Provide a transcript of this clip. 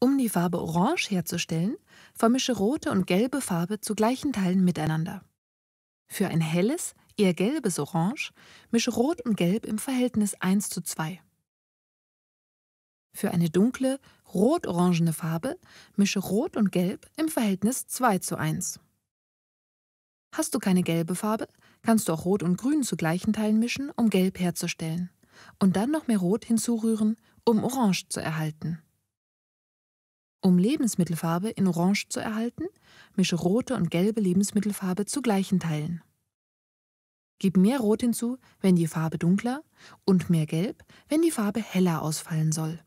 Um die Farbe Orange herzustellen, vermische rote und gelbe Farbe zu gleichen Teilen miteinander. Für ein helles, eher gelbes Orange mische Rot und Gelb im Verhältnis 1 zu 2. Für eine dunkle, rot-orangene Farbe mische Rot und Gelb im Verhältnis 2 zu 1. Hast du keine gelbe Farbe, kannst du auch Rot und Grün zu gleichen Teilen mischen, um Gelb herzustellen. Und dann noch mehr Rot hinzurühren, um Orange zu erhalten. Um Lebensmittelfarbe in Orange zu erhalten, mische rote und gelbe Lebensmittelfarbe zu gleichen Teilen. Gib mehr Rot hinzu, wenn die Farbe dunkler und mehr Gelb, wenn die Farbe heller ausfallen soll.